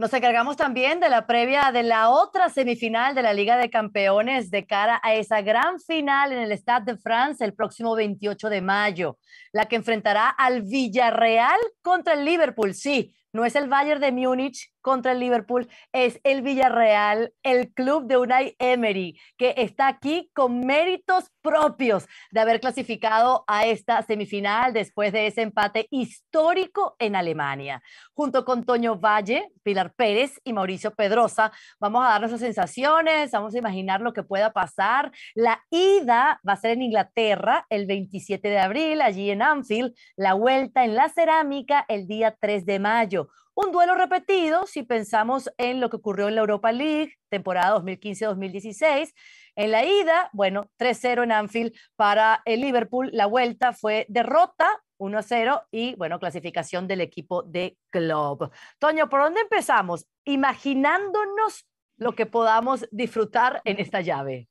Nos encargamos también de la previa de la otra semifinal de la Liga de Campeones de cara a esa gran final en el Stade de France el próximo 28 de mayo, la que enfrentará al Villarreal contra el Liverpool. Sí, no es el Bayern de Múnich, contra el Liverpool es el Villarreal, el club de Unai Emery, que está aquí con méritos propios de haber clasificado a esta semifinal después de ese empate histórico en Alemania. Junto con Toño Valle, Pilar Pérez y Mauricio Pedrosa, vamos a dar nuestras sensaciones, vamos a imaginar lo que pueda pasar. La ida va a ser en Inglaterra el 27 de abril, allí en Anfield, la vuelta en la cerámica el día 3 de mayo un duelo repetido si pensamos en lo que ocurrió en la Europa League, temporada 2015-2016. En la ida, bueno, 3-0 en Anfield para el Liverpool. La vuelta fue derrota 1-0 y, bueno, clasificación del equipo de club. Toño, ¿por dónde empezamos? Imaginándonos lo que podamos disfrutar en esta llave.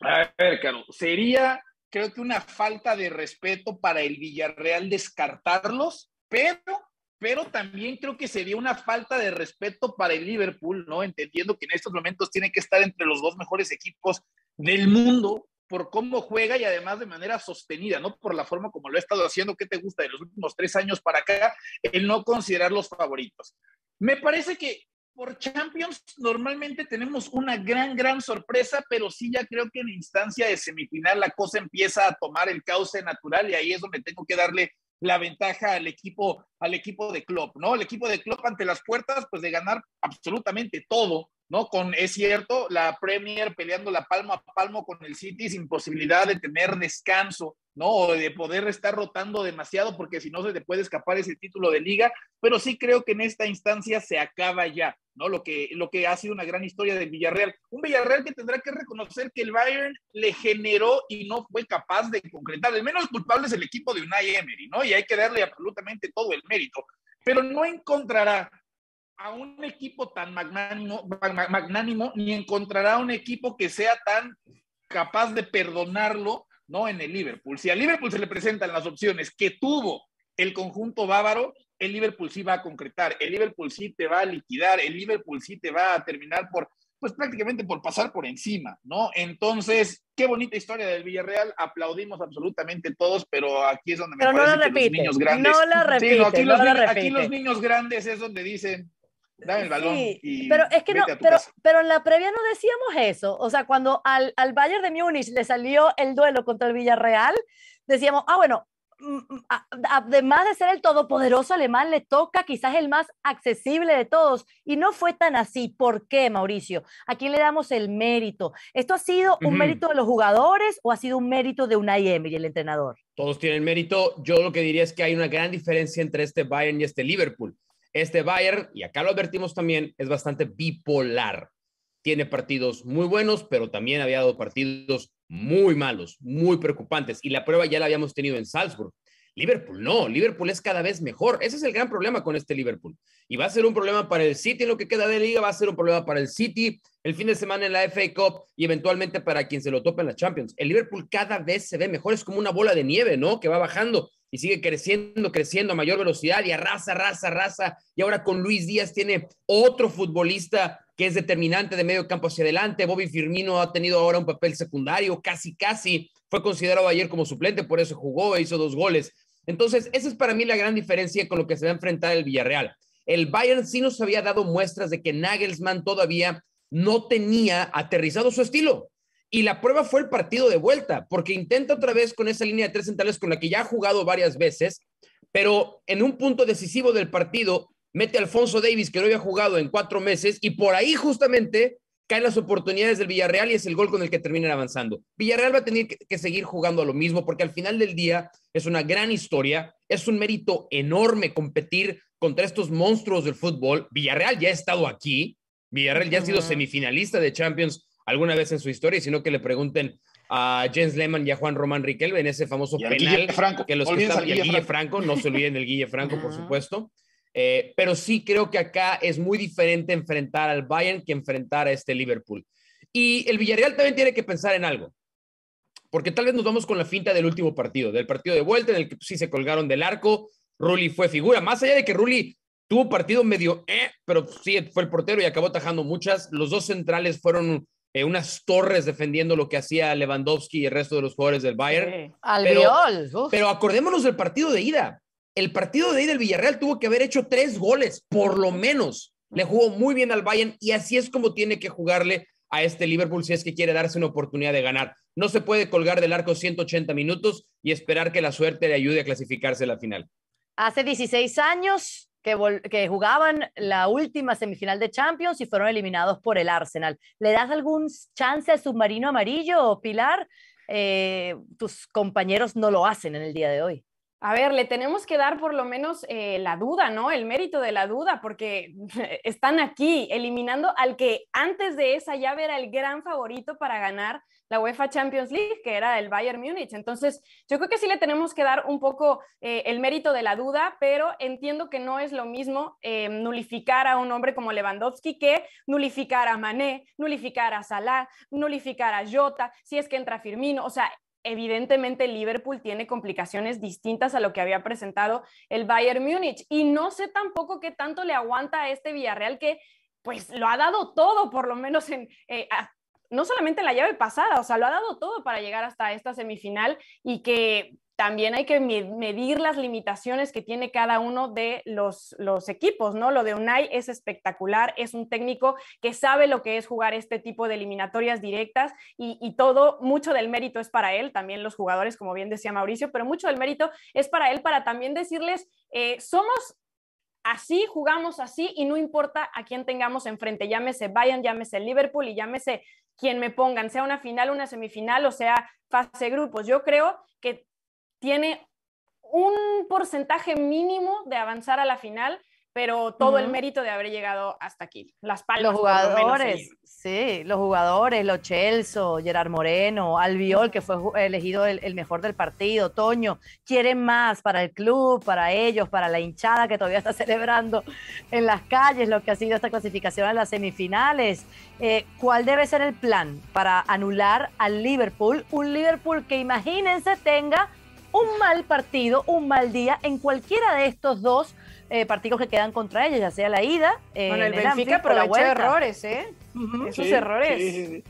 A ver, Caro, sería creo que una falta de respeto para el Villarreal descartarlos, pero pero también creo que sería una falta de respeto para el Liverpool, ¿no? Entendiendo que en estos momentos tiene que estar entre los dos mejores equipos del mundo por cómo juega y además de manera sostenida, ¿no? Por la forma como lo ha estado haciendo, ¿qué te gusta de los últimos tres años para acá? El no considerar los favoritos. Me parece que por Champions normalmente tenemos una gran, gran sorpresa, pero sí ya creo que en instancia de semifinal la cosa empieza a tomar el cauce natural y ahí es donde tengo que darle la ventaja al equipo, al equipo de Klopp, ¿no? El equipo de Klopp ante las puertas, pues de ganar absolutamente todo, ¿no? Con, es cierto, la Premier peleando la palma a palmo con el City sin posibilidad de tener descanso, ¿no? O de poder estar rotando demasiado porque si no se te puede escapar ese título de liga, pero sí creo que en esta instancia se acaba ya. ¿no? Lo que, lo que ha sido una gran historia de Villarreal. Un Villarreal que tendrá que reconocer que el Bayern le generó y no fue capaz de concretar. El menos culpable es el equipo de Unai Emery, ¿no? Y hay que darle absolutamente todo el mérito. Pero no encontrará a un equipo tan magnánimo, magnánimo ni encontrará un equipo que sea tan capaz de perdonarlo, ¿no? En el Liverpool. Si al Liverpool se le presentan las opciones que tuvo el conjunto bávaro, el Liverpool sí va a concretar, el Liverpool sí te va a liquidar, el Liverpool sí te va a terminar por, pues prácticamente por pasar por encima, ¿no? Entonces, qué bonita historia del Villarreal, aplaudimos absolutamente todos, pero aquí es donde me parece que los niños grandes. No la repite, aquí, los, niños grandes es donde dicen, Dame el balón. y pero es que no, pero, en la previa no decíamos eso. O sea, cuando al Bayern de Múnich le salió el duelo contra el Villarreal, decíamos, ah, bueno, además de ser el todopoderoso alemán, le toca quizás el más accesible de todos. Y no fue tan así. ¿Por qué, Mauricio? ¿A quién le damos el mérito? ¿Esto ha sido un mérito de los jugadores o ha sido un mérito de un Unai y el entrenador? Todos tienen mérito. Yo lo que diría es que hay una gran diferencia entre este Bayern y este Liverpool. Este Bayern, y acá lo advertimos también, es bastante bipolar tiene partidos muy buenos, pero también había dado partidos muy malos, muy preocupantes. Y la prueba ya la habíamos tenido en Salzburg. Liverpool no, Liverpool es cada vez mejor. Ese es el gran problema con este Liverpool. Y va a ser un problema para el City en lo que queda de liga, va a ser un problema para el City el fin de semana en la FA Cup y eventualmente para quien se lo tope en la Champions. El Liverpool cada vez se ve mejor, es como una bola de nieve, ¿no? Que va bajando y sigue creciendo, creciendo a mayor velocidad y arrasa, arrasa, arrasa. Y ahora con Luis Díaz tiene otro futbolista que es determinante de medio campo hacia adelante. Bobby Firmino ha tenido ahora un papel secundario, casi, casi. Fue considerado ayer como suplente, por eso jugó e hizo dos goles. Entonces, esa es para mí la gran diferencia con lo que se va a enfrentar el Villarreal. El Bayern sí nos había dado muestras de que Nagelsmann todavía no tenía aterrizado su estilo. Y la prueba fue el partido de vuelta, porque intenta otra vez con esa línea de tres centrales con la que ya ha jugado varias veces, pero en un punto decisivo del partido mete a Alfonso Davis, que no había jugado en cuatro meses, y por ahí justamente caen las oportunidades del Villarreal y es el gol con el que terminan avanzando. Villarreal va a tener que seguir jugando a lo mismo porque al final del día es una gran historia, es un mérito enorme competir contra estos monstruos del fútbol. Villarreal ya ha estado aquí, Villarreal ya ha sido semifinalista de Champions alguna vez en su historia, sino que le pregunten a James Lehmann y a Juan Román Riquelme en ese famoso penal que los que están Guille Franco, no se olviden del Guille Franco, por supuesto. Eh, pero sí creo que acá es muy diferente enfrentar al Bayern que enfrentar a este Liverpool. Y el Villarreal también tiene que pensar en algo, porque tal vez nos vamos con la finta del último partido, del partido de vuelta en el que sí se colgaron del arco, Rulli fue figura, más allá de que Rulli tuvo partido medio, eh, pero sí fue el portero y acabó tajando muchas, los dos centrales fueron eh, unas torres defendiendo lo que hacía Lewandowski y el resto de los jugadores del Bayern. pero acordémonos del partido de ida, el partido de ahí del Villarreal tuvo que haber hecho tres goles, por lo menos. Le jugó muy bien al Bayern y así es como tiene que jugarle a este Liverpool si es que quiere darse una oportunidad de ganar. No se puede colgar del arco 180 minutos y esperar que la suerte le ayude a clasificarse a la final. Hace 16 años que, jugaban la última semifinal de Champions y fueron eliminados por el Arsenal. ¿Le das algún chance al submarino amarillo, o Pilar? Eh, tus compañeros no lo hacen en el día de hoy a ver, le tenemos que dar por lo menos eh, la duda, ¿no? El mérito de la duda, porque están aquí eliminando al que antes de esa ya era el gran favorito para ganar la UEFA Champions League, que era el Bayern Múnich. Entonces, yo creo que sí le tenemos que dar un poco eh, el mérito de la duda, pero entiendo que no es lo mismo eh, nulificar a un hombre como Lewandowski que nulificar a Mané, nulificar a Salah, nulificar a Jota, si es que entra Firmino. O sea, evidentemente Liverpool tiene complicaciones distintas a lo que había presentado el Bayern Múnich. Y no sé tampoco qué tanto le aguanta a este Villarreal que pues lo ha dado todo, por lo menos en, eh, no solamente en la llave pasada, o sea, lo ha dado todo para llegar hasta esta semifinal y que también hay que medir las limitaciones que tiene cada uno de los, equipos, ¿no? Lo de Unai es espectacular, es un técnico que sabe lo que es jugar este tipo de eliminatorias directas y, todo, mucho del mérito es para él, también los jugadores, como bien decía Mauricio, pero mucho del mérito es para él para también decirles, eh, somos así, jugamos así y no importa a quién tengamos enfrente, llámese Bayern, llámese Liverpool y llámese quien me pongan, sea una final, una semifinal o sea fase grupos. Yo creo que tiene un porcentaje mínimo de avanzar a la final, pero todo el mérito de haber llegado hasta aquí. Las palmas. Los jugadores, sí, los jugadores, los Chelso, Gerard Moreno, Albiol, que fue elegido el, mejor del partido, Toño, quieren más para el club, para ellos, para la hinchada que todavía está celebrando en las calles lo que ha sido esta clasificación a las semifinales. Eh, ¿Cuál debe ser el plan para anular al Liverpool? Un Liverpool que imagínense tenga un mal partido, un mal día en cualquiera de estos dos eh, partidos que quedan contra ellos, ya sea la ida. Eh, el, Benfica errores, ¿eh? Esos errores.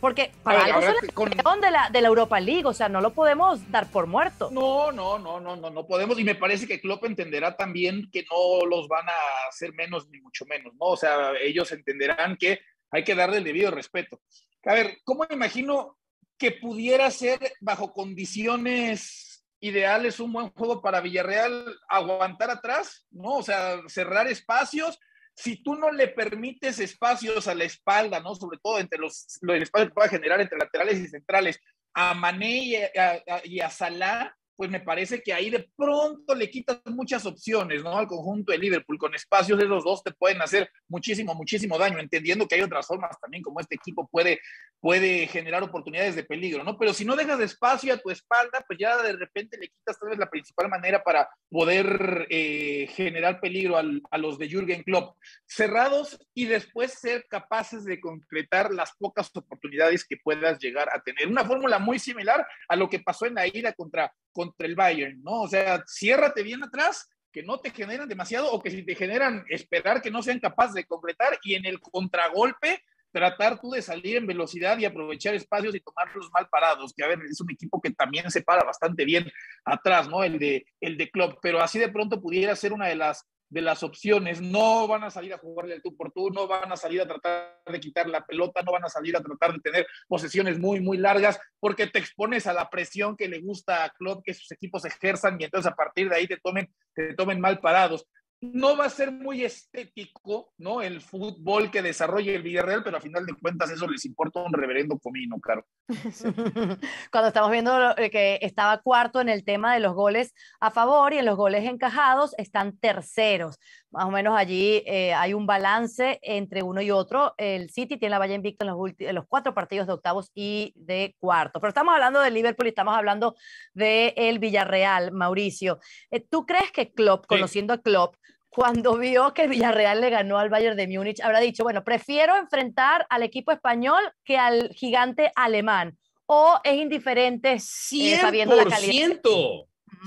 Porque para algo son el de la, Europa League, o sea, no lo podemos dar por muerto. No, no, no, no, no, no podemos. Y me parece que Klopp entenderá también que no los van a hacer menos ni mucho menos, ¿no? O sea, ellos entenderán que hay que darle el debido respeto. A ver, ¿cómo imagino que pudiera ser bajo condiciones ideales un buen juego para Villarreal aguantar atrás, ¿no? O sea, cerrar espacios. Si tú no le permites espacios a la espalda, ¿no? Sobre todo entre los, espacios que pueda generar entre laterales y centrales, a Mané y a, y a Salah, pues me parece que ahí de pronto le quitas muchas opciones, ¿no? Al conjunto de Liverpool, con espacios de los dos te pueden hacer muchísimo, muchísimo daño, entendiendo que hay otras formas también como este equipo puede, puede generar oportunidades de peligro, ¿no? Pero si no dejas espacio a tu espalda, pues ya de repente le quitas tal vez la principal manera para poder eh, generar peligro a los de Jürgen Klopp. Cerrados y después ser capaces de concretar las pocas oportunidades que puedas llegar a tener. Una fórmula muy similar a lo que pasó en la ida contra contra el Bayern, ¿no? O sea, ciérrate bien atrás, que no te generan demasiado o que si te generan, esperar que no sean capaces de completar y en el contragolpe tratar tú de salir en velocidad y aprovechar espacios y tomarlos mal parados, que a ver, es un equipo que también se para bastante bien atrás, ¿no? El de, el de Klopp, pero así de pronto pudiera ser una de las de las opciones. No van a salir a jugarle al tú por tú, no van a salir a tratar de quitar la pelota, no van a salir a tratar de tener posesiones muy, muy largas, porque te expones a la presión que le gusta a Klopp que sus equipos ejerzan y entonces a partir de ahí te tomen, te tomen mal parados no va a ser muy estético, ¿no? El fútbol que desarrolla el Villarreal, pero a final de cuentas eso les importa un reverendo comino, claro. Cuando estamos viendo eh, que estaba cuarto en el tema de los goles a favor y en los goles encajados están terceros. Más o menos allí eh, hay un balance entre uno y otro. El City tiene la valla invicta en los, cuatro partidos de octavos y de cuarto. Pero estamos hablando del Liverpool y estamos hablando del el Villarreal, Mauricio. Eh, ¿Tú crees que Klopp, conociendo a Klopp, cuando vio que Villarreal le ganó al Bayern de Múnich, habrá dicho, bueno, prefiero enfrentar al equipo español que al gigante alemán. O es indiferente si sabiendo la calidad.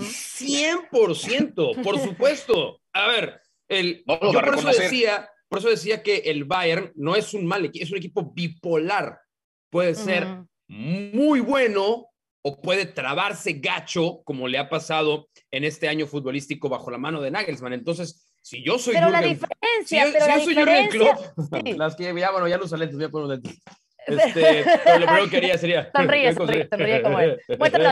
100%, por supuesto. A ver, el, yo por eso, decía, por eso decía que el Bayern no es un mal equipo, es un equipo bipolar. Puede ser muy bueno o puede trabarse gacho, como le ha pasado en este año futbolístico bajo la mano de Nagelsmann. Entonces, si yo soy pero Jürgen, la diferencia, si, pero si la yo soy Jürgen Klopp, sí. las que ya, bueno, ya no usan lentes, ya pongo lentes. Este, lo primero que haría sería. Sonríe, sonríe, como él. Muestra la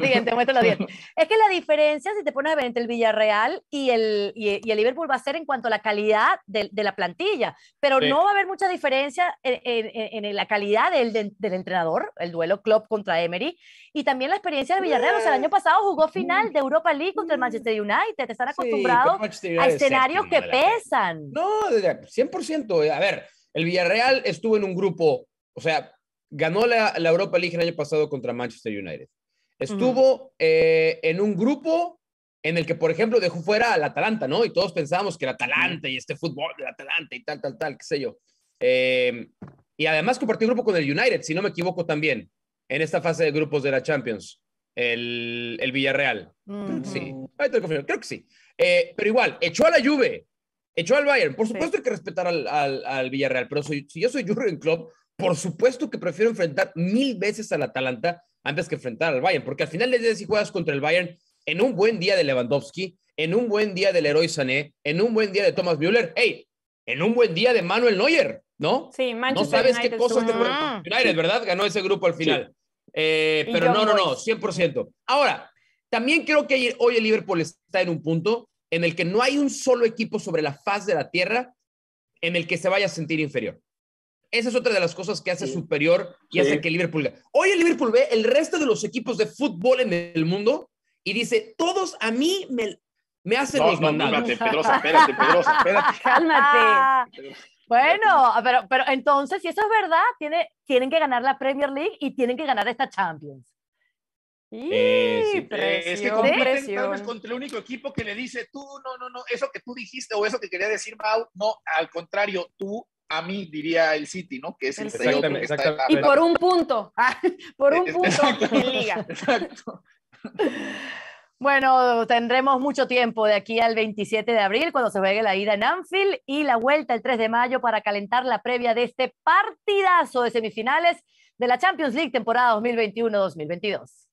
diente, Es que la diferencia, si te pones a ver entre el Villarreal y el, y, el Liverpool, va a ser en cuanto a la calidad de, la plantilla. Pero no va a haber mucha diferencia en, la calidad del, entrenador, el duelo Klopp contra Emery, y también la experiencia del Villarreal. O sea, el año pasado jugó final de Europa League contra el Manchester United. te Están acostumbrados este a escenarios que pesan. No, 100%. A ver, el Villarreal estuvo en un grupo, o sea, ganó la, Europa League el año pasado contra Manchester United. Estuvo eh, en un grupo en el que, por ejemplo, dejó fuera al Atalanta, ¿no? Y todos pensábamos que el Atalanta y este fútbol del Atalanta y tal, tal, tal, qué sé yo. Em, y además compartió grupo con el United, si no me equivoco también, en esta fase de grupos de la Champions, el, Villarreal. Sí, creo que sí. Eh, pero igual, echó a la Juve, echó al Bayern. Por supuesto hay que respetar al, Villarreal, pero si yo soy Jurgen Klopp, por supuesto que prefiero enfrentar mil veces al Atalanta antes que enfrentar al Bayern, porque al final les si juegas contra el Bayern en un buen día de Lewandowski, en un buen día del Leroy Sané, en un buen día de Thomas Müller, hey, en un buen día de Manuel Neuer, ¿no? Sí, Manchester No sabes qué cosas te United, ¿verdad? Ganó ese grupo al final. Eh, pero no, no, no, 100%. Ahora, también creo que hoy el Liverpool está en un punto en el que no hay un solo equipo sobre la faz de la tierra en el que se vaya a sentir inferior. Esa es otra de las cosas que hace superior y hace que Liverpool. Hoy el Liverpool ve el resto de los equipos de fútbol en el mundo y dice: Todos a mí me, me hacen Bueno, pero, pero entonces, si eso es verdad, tiene, tienen que ganar la Premier League y tienen que ganar esta Champions. sí, presión, eh, eh, es que compiten contra el único equipo que le dice tú, no, no, no, eso que tú dijiste o eso que quería decir Mau, no, al contrario, tú a mí, diría el City, ¿no? Que es el Y por un punto, ah, por un punto en liga. Bueno, tendremos mucho tiempo de aquí al 27 de abril cuando se juegue la ida en Anfield y la vuelta el 3 de mayo para calentar la previa de este partidazo de semifinales de la Champions League temporada 2021-2022.